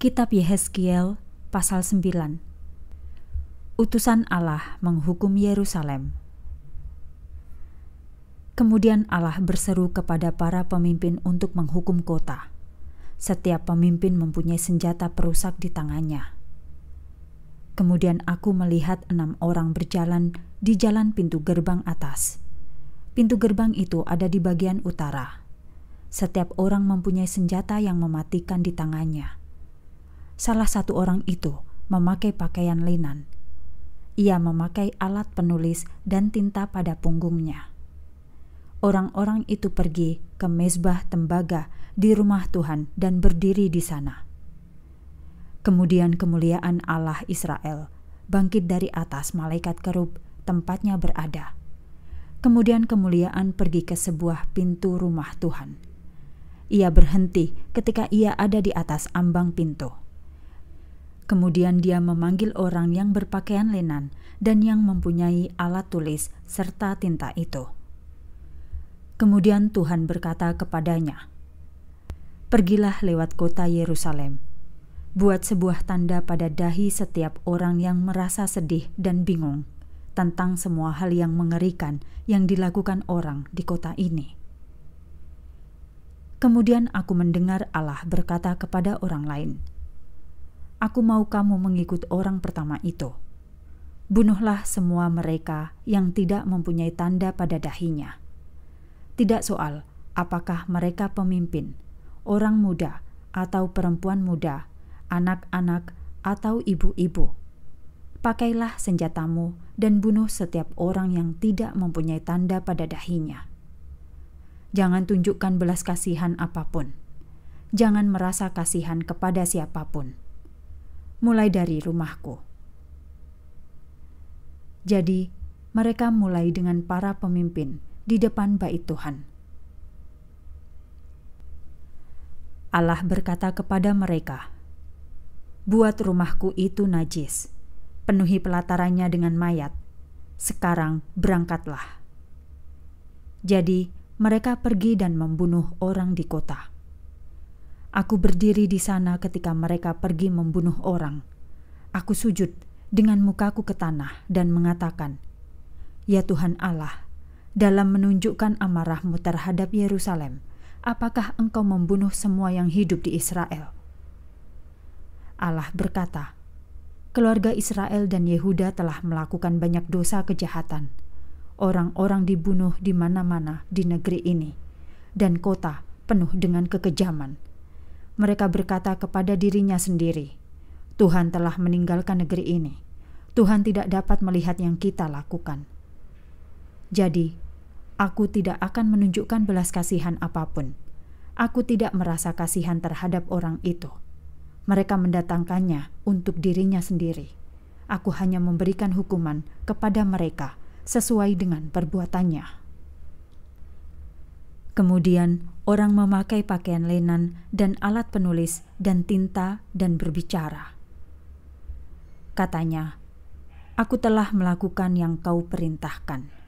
Kitab Yehezkiel pasal 9 Utusan Allah menghukum Yerusalem Kemudian Allah berseru kepada para pemimpin untuk menghukum kota. Setiap pemimpin mempunyai senjata perusak di tangannya. Kemudian aku melihat enam orang berjalan di jalan pintu gerbang atas. Pintu gerbang itu ada di bagian utara. Setiap orang mempunyai senjata yang mematikan di tangannya salah satu orang itu memakai pakaian linen. Ia memakai alat penulis dan tinta pada punggungnya. Orang-orang itu pergi ke mezbah tembaga di rumah Tuhan dan berdiri di sana. Kemudian kemuliaan Allah Israel bangkit dari atas malaikat kerub tempatnya berada. Kemudian kemuliaan pergi ke sebuah pintu rumah Tuhan. Ia berhenti ketika ia ada di atas ambang pintu Kemudian dia memanggil orang yang berpakaian linen dan yang mempunyai alat tulis serta tinta itu. Kemudian Tuhan berkata kepadanya, "Pergilah lewat kota Yerusalem, buat sebuah tanda pada dahi setiap orang yang merasa sedih dan bingung tentang semua hal yang mengerikan yang dilakukan orang di kota ini." Kemudian aku mendengar Allah berkata kepada orang lain, aku mau kamu mengikut orang pertama itu. Bunuhlah semua mereka yang tidak mempunyai tanda pada dahinya. Tidak soal apakah mereka pemimpin, orang muda, atau perempuan muda, anak-anak, atau ibu-ibu. Pakailah senjatamu dan bunuh setiap orang yang tidak mempunyai tanda pada dahinya. Jangan tunjukkan belas kasihan apapun. Jangan merasa kasihan kepada siapapun mulai dari rumahku. Jadi, mereka mulai dengan para pemimpin di depan bait Tuhan. Allah berkata kepada mereka, "Buat rumahku itu najis, penuhi pelatarannya dengan mayat. Sekarang berangkatlah." Jadi, mereka pergi dan membunuh orang di kota. Aku berdiri di sana ketika mereka pergi membunuh orang. Aku sujud dengan mukaku ke tanah dan mengatakan, Ya Tuhan Allah, dalam menunjukkan amarahmu terhadap Yerusalem, apakah engkau membunuh semua yang hidup di Israel? Allah berkata, keluarga Israel dan Yehuda telah melakukan banyak dosa kejahatan. Orang-orang dibunuh di mana-mana di negeri ini, dan kota penuh dengan kekejaman mereka berkata kepada dirinya sendiri, "Tuhan telah meninggalkan negeri ini. Tuhan tidak dapat melihat yang kita lakukan." Jadi, aku tidak akan menunjukkan belas kasihan apapun. Aku tidak merasa kasihan terhadap orang itu. Mereka mendatangkannya untuk dirinya sendiri. Aku hanya memberikan hukuman kepada mereka sesuai dengan perbuatannya. Kemudian orang memakai pakaian lenan dan alat penulis dan tinta dan berbicara. Katanya, "Aku telah melakukan yang kau perintahkan."